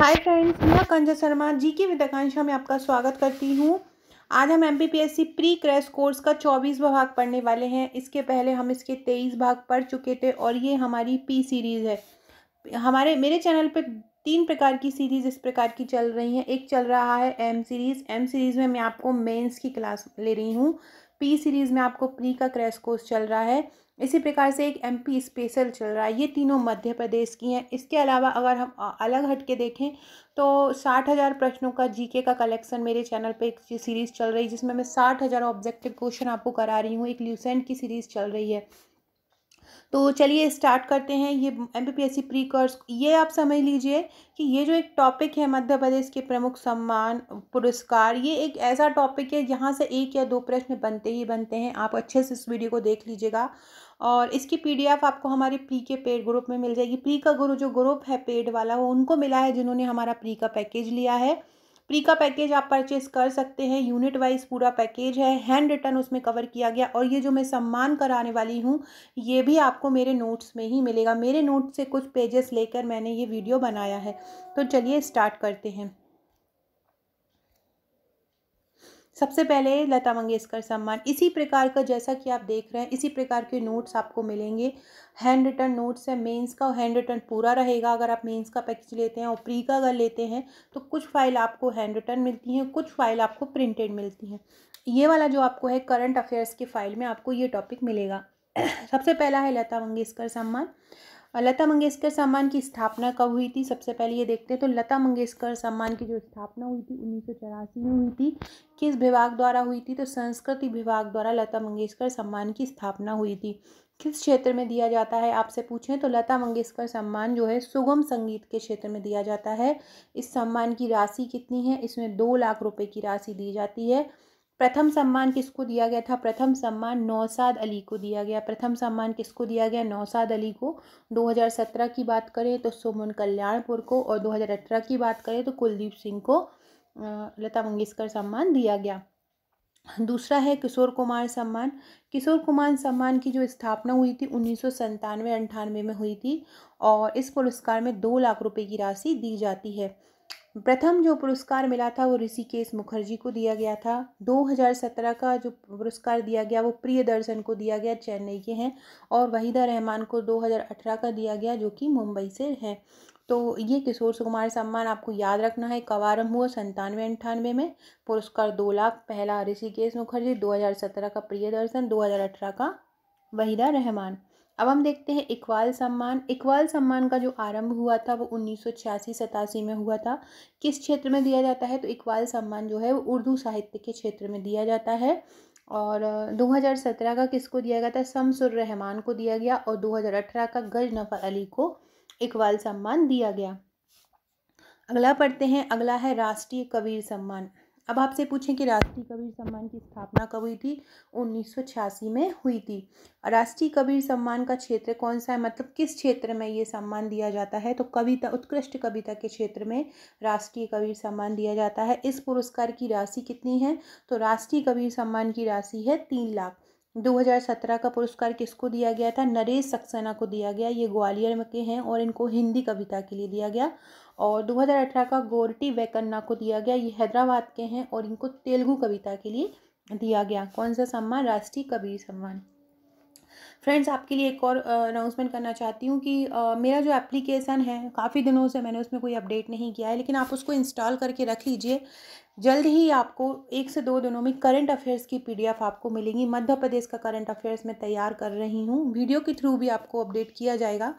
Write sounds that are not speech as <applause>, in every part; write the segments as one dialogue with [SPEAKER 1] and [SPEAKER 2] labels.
[SPEAKER 1] hi friends मैं कंजा शर्मा जी की विद्याकांक्षा में आपका स्वागत करती हूँ आज हम एम प्री क्रैश कोर्स का चौबीसवा भाग पढ़ने वाले हैं इसके पहले हम इसके तेईस भाग पढ़ चुके थे और ये हमारी पी सीरीज़ है हमारे मेरे चैनल पे तीन प्रकार की सीरीज़ इस प्रकार की चल रही हैं एक चल रहा है एम सीरीज़ एम सीरीज़ में मैं आपको मेन्स की क्लास ले रही हूँ पी सीरीज़ में आपको प्री का क्रैश कोर्स चल रहा है इसी प्रकार से एक एमपी स्पेशल चल रहा है ये तीनों मध्य प्रदेश की हैं इसके अलावा अगर हम अलग हट के देखें तो साठ हज़ार प्रश्नों का जीके का कलेक्शन मेरे चैनल पे एक सीरीज़ चल रही है जिसमें मैं साठ हज़ार ऑब्जेक्टिव क्वेश्चन आपको करा रही हूँ एक ल्यूसेंट की सीरीज़ चल रही है तो चलिए स्टार्ट करते हैं ये M P P S C pre course ये आप समझ लीजिए कि ये जो एक टॉपिक है मध्य प्रदेश के प्रमुख सम्मान पुरस्कार ये एक ऐसा टॉपिक है जहाँ से एक या दो प्रश्न बनते ही बनते हैं आप अच्छे से इस वीडियो को देख लीजिएगा और इसकी पीडीएफ आपको हमारे प्री के पेड ग्रुप में मिल जाएगी प्री का गुरु जो ग्रुप है पेड वाला वो उनको मिला है जिन्होंने हमारा प्री का पैकेज लिया है प्री का पैकेज आप परचेस कर सकते हैं यूनिट वाइज पूरा पैकेज है हैंड रिटर्न उसमें कवर किया गया और ये जो मैं सम्मान कराने वाली हूँ ये भी आपको मेरे नोट्स में ही मिलेगा मेरे नोट्स से कुछ पेजेस लेकर मैंने ये वीडियो बनाया है तो चलिए स्टार्ट करते हैं सबसे पहले लता मंगेशकर सम्मान इसी प्रकार का जैसा कि आप देख रहे हैं इसी प्रकार के नोट्स आपको मिलेंगे हैंड रिटर्न नोट्स है मेंस का हैंड रिटर्न पूरा रहेगा अगर आप मेंस का पैकेज लेते हैं और प्री का अगर लेते हैं तो कुछ फाइल आपको हैंड रिटर्न मिलती हैं कुछ फाइल आपको प्रिंटेड मिलती हैं ये वाला जो आपको है करंट अफेयर्स की फाइल में आपको ये टॉपिक मिलेगा <clears throat> सबसे पहला है लता मंगेशकर सम्मान लता मंगेशकर सम्मान की स्थापना कब हुई थी सबसे पहले ये देखते हैं तो लता मंगेशकर सम्मान की जो स्थापना हुई थी उन्नीस सौ चौरासी में हुई थी किस विभाग द्वारा हुई थी तो संस्कृति विभाग द्वारा लता मंगेशकर सम्मान की स्थापना हुई थी किस क्षेत्र में दिया जाता है आपसे पूछें तो लता मंगेशकर सम्मान जो है सुगम संगीत के क्षेत्र में दिया जाता है इस सम्मान की राशि कितनी है इसमें दो लाख रुपये की राशि दी जाती है प्रथम सम्मान किसको दिया गया था प्रथम सम्मान नौसाद अली को दिया गया प्रथम सम्मान किसको दिया गया नौसाद अली को 2017 की बात करें तो सुमन कल्याणपुर को और 2018 की बात करें तो कुलदीप सिंह को लता मंगेशकर सम्मान दिया गया दूसरा है किशोर कुमार सम्मान किशोर कुमार सम्मान की जो स्थापना हुई थी उन्नीस सौ में हुई थी और इस पुरस्कार में दो लाख रुपए की राशि दी जाती है प्रथम जो पुरस्कार मिला था वो ऋषिकेश मुखर्जी को दिया गया था 2017 का जो पुरस्कार दिया गया वो प्रिय दर्शन को दिया गया चेन्नई के हैं और वहीदा रहमान को 2018 का दिया गया जो कि मुंबई से हैं तो ये किशोर कुमार सम्मान आपको याद रखना है कब आरम्भ हुआ संतानवे अंठानवे में पुरस्कार दो लाख पहला ऋषिकेश मुखर्जी दो का प्रियदर्शन 2018 का वहीदा रहमान अब हम देखते हैं इकबाल सम्मान इकबाल सम्मान का जो आरंभ हुआ था वो उन्नीस सौ छियासी सतासी में हुआ था किस क्षेत्र में दिया जाता है तो इकबाल सम्मान जो है वो उर्दू साहित्य के क्षेत्र में दिया जाता है और 2017 का किसको दिया गया था शमसुर रहमान को दिया गया और 2018 का गज नफ़र अली को इकबाल सम्मान दिया गया अगला पढ़ते हैं अगला है राष्ट्रीय कबीर सम्मान अब आपसे पूछें कि राष्ट्रीय कबीर सम्मान की स्थापना कब हुई थी उन्नीस में हुई थी राष्ट्रीय कबीर सम्मान का क्षेत्र कौन सा है मतलब किस क्षेत्र में ये सम्मान दिया जाता है तो कविता उत्कृष्ट कविता के क्षेत्र में राष्ट्रीय कबीर सम्मान दिया जाता है इस पुरस्कार की राशि कितनी है तो राष्ट्रीय कबीर सम्मान की राशि है तीन लाख 2017 का पुरस्कार किसको दिया गया था नरेश सक्सेना को दिया गया ये ग्वालियर में के हैं और इनको हिंदी कविता के लिए दिया गया और 2018 का गोरटी वैकन्ना को दिया गया ये हैदराबाद के हैं और इनको तेलुगु कविता के लिए दिया गया कौन सा सम्मान राष्ट्रीय कबीर सम्मान फ्रेंड्स आपके लिए एक और अनाउंसमेंट करना चाहती हूँ कि आ, मेरा जो एप्लीकेशन है काफ़ी दिनों से मैंने उसमें कोई अपडेट नहीं किया है लेकिन आप उसको इंस्टॉल करके रख लीजिए जल्द ही आपको एक से दो दिनों में करंट अफेयर्स की पीडीएफ आपको मिलेंगी मध्य प्रदेश का करंट अफेयर्स मैं तैयार कर रही हूँ वीडियो के थ्रू भी आपको अपडेट किया जाएगा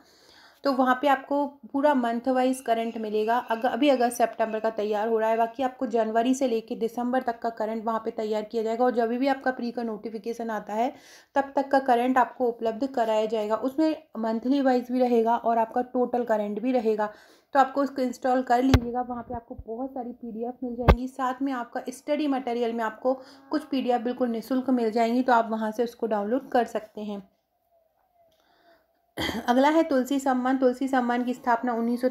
[SPEAKER 1] तो वहाँ पे आपको पूरा मंथ वाइज करंट मिलेगा अगर अभी अगस्त सितंबर का तैयार हो रहा है बाकी आपको जनवरी से लेके दिसंबर तक का करंट वहाँ पे तैयार किया जाएगा और जब भी आपका प्री का नोटिफिकेशन आता है तब तक का करंट आपको उपलब्ध कराया जाएगा उसमें मंथली वाइज भी रहेगा और आपका टोटल करंट भी रहेगा तो आपको उसको इंस्टॉल कर लीजिएगा वहाँ पे आपको बहुत सारी पीडीएफ मिल जाएंगी साथ में आपका स्टडी मटेरियल में आपको कुछ पीडीएफ बिल्कुल निःशुल्क मिल जाएंगी तो आप वहाँ से उसको डाउनलोड कर सकते हैं अगला है तुलसी सम्मान तुलसी सम्मान की स्थापना उन्नीस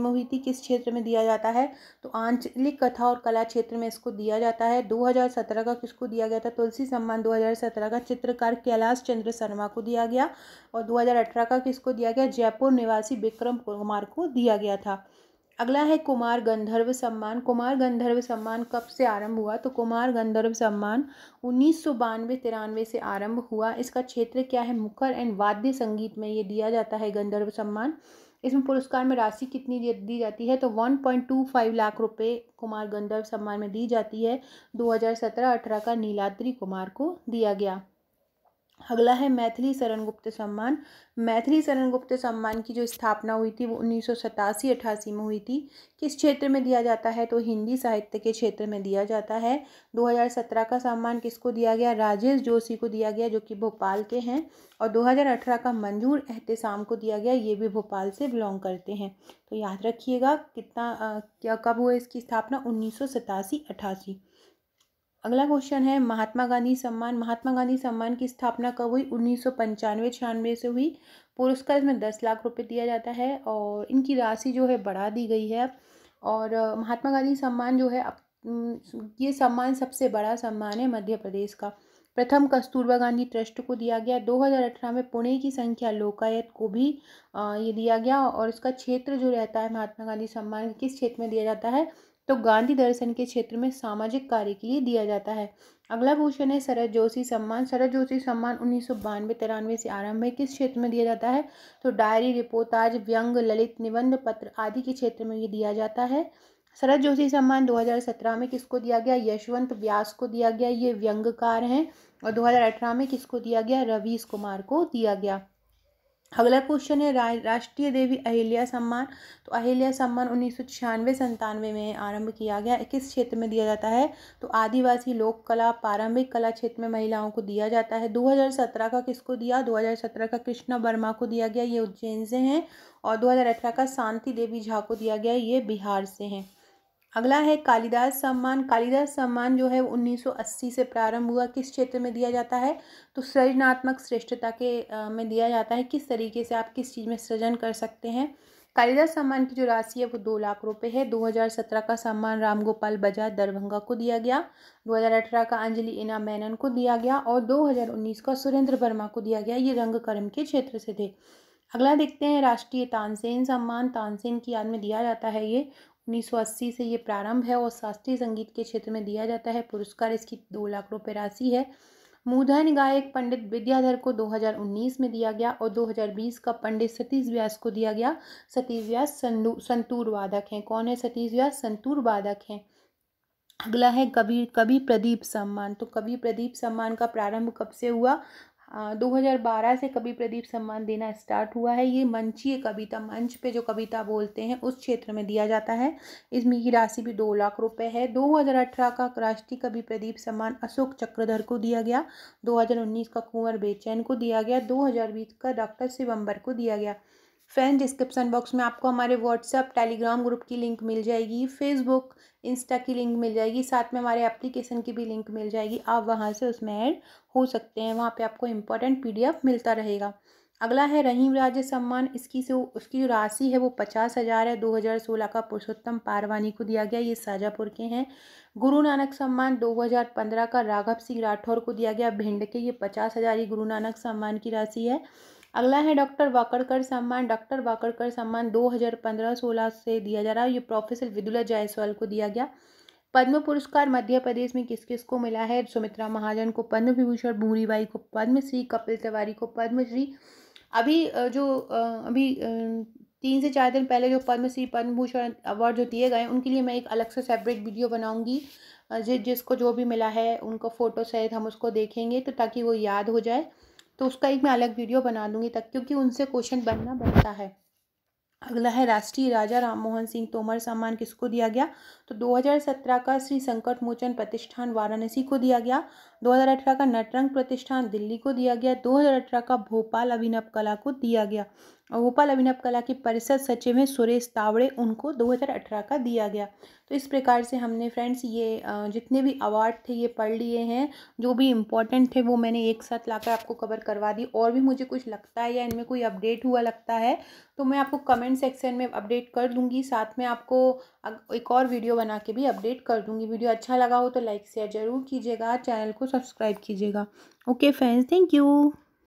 [SPEAKER 1] में हुई थी किस क्षेत्र में दिया जाता है तो आंचलिक कथा और कला क्षेत्र में इसको दिया जाता है 2017 का किसको दिया गया था तुलसी सम्मान 2017 का चित्रकार कैलाश चंद्र शर्मा को दिया गया और 2018 का किसको दिया गया जयपुर निवासी विक्रम कुमार को दिया गया था अगला है कुमार गंधर्व सम्मान कुमार गंधर्व सम्मान कब से आरंभ हुआ तो कुमार गंधर्व सम्मान उन्नीस सौ बानवे तिरानवे से आरंभ हुआ इसका क्षेत्र क्या है मुखर एंड वाद्य संगीत में ये दिया जाता है गंधर्व सम्मान इसमें पुरस्कार में राशि कितनी दी जाती है तो one point two five lakh रुपए कुमार गंधर्व सम्मान में दी जाती है दो हज़ार सत्रह अठारह का नीलाद्री कुमार को दिया गया अगला है मैथिली शरण गुप्त सम्मान मैथिली शरण गुप्त सम्मान की जो स्थापना हुई थी वो उन्नीस सौ सतासी अठासी में हुई थी किस क्षेत्र में दिया जाता है तो हिंदी साहित्य के क्षेत्र में दिया जाता है 2017 का सम्मान किसको दिया गया राजेश जोशी को दिया गया जो कि भोपाल के हैं और 2018 का मंजूर एहतसाम को दिया गया ये भी भोपाल से बिलोंग करते हैं तो याद रखिएगा कितना क्या कब हुआ इसकी स्थापना उन्नीस सौ सतासी अठासी अगला क्वेश्चन है महात्मा गांधी सम्मान महात्मा गांधी सम्मान की स्थापना कब हुई उन्नीस सौ पंचानवे छियानवे से हुई पुरस्कार इसमें दस लाख रुपए दिया जाता है और इनकी राशि जो है बढ़ा दी गई है और महात्मा गांधी सम्मान जो है ये सम्मान सबसे बड़ा सम्मान है मध्य प्रदेश का प्रथम कस्तूरबा गांधी ट्रस्ट को दिया गया 2018 में पुणे की संख्या लोकायत को भी ये दिया गया और इसका क्षेत्र जो रहता है महात्मा गांधी सम्मान किस क्षेत्र में दिया जाता है तो गांधी दर्शन के क्षेत्र में सामाजिक कार्य के लिए दिया जाता है अगला क्वेश्चन है शरद जोशी सम्मान शरद जोशी सम्मान उन्नीस सौ बानवे तिरानवे से आरंभ है किस क्षेत्र में दिया जाता है तो डायरी रिपोर्टाज व्यंग ललित निबंध पत्र आदि के क्षेत्र में ये दिया जाता है शरद जोशी सम्मान 2017 में किसको दिया गया यशवंत व्यास को दिया गया ये व्यंगकार हैं और 2018 में किसको दिया गया रवीश कुमार को दिया गया अगला क्वेश्चन है रा, राष्ट्रीय देवी अहिल्या सम्मान तो अहिल्या सम्मान उन्नीस सौ छियानवे संतानवे में आरंभ किया गया किस क्षेत्र में दिया जाता है तो आदिवासी लोक कला प्रारंभिक कला क्षेत्र में महिलाओं को दिया जाता है 2017 का किसको दिया 2017 का कृष्णा वर्मा को दिया गया ये उज्जैन से हैं और 2018 का शांति देवी झा को दिया गया ये बिहार से हैं अगला है कालिदास सम्मान कालिदास सम्मान जो है 1980 से प्रारंभ हुआ किस क्षेत्र में दिया जाता है तो सृजनात्मक श्रेष्ठता के में दिया जाता है किस तरीके से आप किस चीज़ में सृजन कर सकते हैं कालिदास सम्मान की जो राशि है वो दो लाख रुपए है 2017 का सम्मान राम गोपाल बजाज दरभंगा को दिया गया 2018 का अंजलि इना मैनन को दिया गया और 2019 का सुरेंद्र वर्मा को दिया गया ये रंगकर्म के क्षेत्र से थे अगला देखते हैं राष्ट्रीय तानसेन सम्मान तानसेन की याद में दिया जाता है ये 1980 से ये प्रारंभ है और शास्त्रीय संगीत के क्षेत्र में दिया जाता है पुरस्कार इसकी दो लाख रुपये राशि है मूधन गायक पंडित विद्याधर को 2019 में दिया गया और 2020 का पंडित सतीश व्यास को दिया गया सतीश व्यास संतूर वादक हैं कौन है सतीश व्यास संतूर वादक हैं अगला है कबीर कवि प्रदीप सम्मान तो कवि प्रदीप सम्मान का प्रारंभ कब से हुआ 2012 से कवि प्रदीप सम्मान देना स्टार्ट हुआ है ये मंचीय कविता मंच पे जो कविता बोलते हैं उस क्षेत्र में दिया जाता है इसमें ये राशि भी दो लाख रुपए है 2018 का राष्ट्रीय कवि प्रदीप सम्मान अशोक चक्रधर को दिया गया 2019 का कुंवर बेचैन को दिया गया 2020 का डॉक्टर शिवम्बर को दिया गया फ्रेंड डिस्क्रिप्सन बॉक्स में आपको हमारे व्हाट्सअप टेलीग्राम ग्रुप की लिंक मिल जाएगी फेसबुक इंस्टा की लिंक मिल जाएगी साथ में हमारे एप्लीकेशन की भी लिंक मिल जाएगी आप वहाँ से उसमें ऐड हो सकते हैं वहाँ पे आपको इम्पोर्टेंट पीडीएफ मिलता रहेगा अगला है रहीम राज्य सम्मान इसकी से उसकी जो राशि है वो पचास हज़ार है दो हज़ार सोलह का पुरुषोत्तम पारवानी को दिया गया ये साजापुर के हैं गुरु नानक सम्मान दो हज़ार पंद्रह का राघव सिंह राठौर को दिया गया भिंड के ये पचास हज़ार ही गुरु नानक सम्मान की राशि है अगला है डॉक्टर वाकड़कर सम्मान डॉक्टर वाकड़कर सम्मान 2015-16 से दिया जा रहा है ये प्रोफेसर विदुला जायसवाल को दिया गया पद्म पुरस्कार मध्य प्रदेश में किस किस को मिला है सुमित्रा महाजन को पद्म विभूषण भूरीबाई को पद्मश्री कपिल तिवारी को पद्मश्री अभी जो अभी तीन से चार दिन पहले जो पद्मश्री पद्मभूषण अवार्ड जो दिए गए उनके लिए मैं एक अलग से सेपरेट वीडियो बनाऊंगी जिस जिसको जो भी मिला है उनको फ़ोटो सहित हम उसको देखेंगे तो ताकि वो याद हो जाए तो उसका एक मैं अलग वीडियो बना दूंगी तक क्योंकि उनसे क्वेश्चन बनना बनता है अगला है राष्ट्रीय राजा राममोहन सिंह तोमर सम्मान किसको दिया गया तो 2017 का श्री संकट मोचन प्रतिष्ठान वाराणसी को दिया गया 2018 का नटरंग प्रतिष्ठान दिल्ली को दिया गया 2018 का भोपाल अभिनव कला को दिया गया भोपाल अभिनव कला के परिषद सचिव हैं सुरेश तावड़े उनको 2018 का दिया गया तो इस प्रकार से हमने फ्रेंड्स ये जितने भी अवार्ड थे ये पढ़ लिए हैं जो भी इम्पोर्टेंट थे वो मैंने एक साथ लाकर आपको कवर करवा दी और भी मुझे कुछ लगता है या इनमें कोई अपडेट हुआ लगता है तो मैं आपको कमेंट सेक्शन में अपडेट कर दूँगी साथ में आपको एक और वीडियो बना के भी अपडेट कर दूँगी वीडियो अच्छा लगा हो तो लाइक शेयर ज़रूर कीजिएगा चैनल को सब्सक्राइब कीजिएगा ओके फ्रेंड्स थैंक यू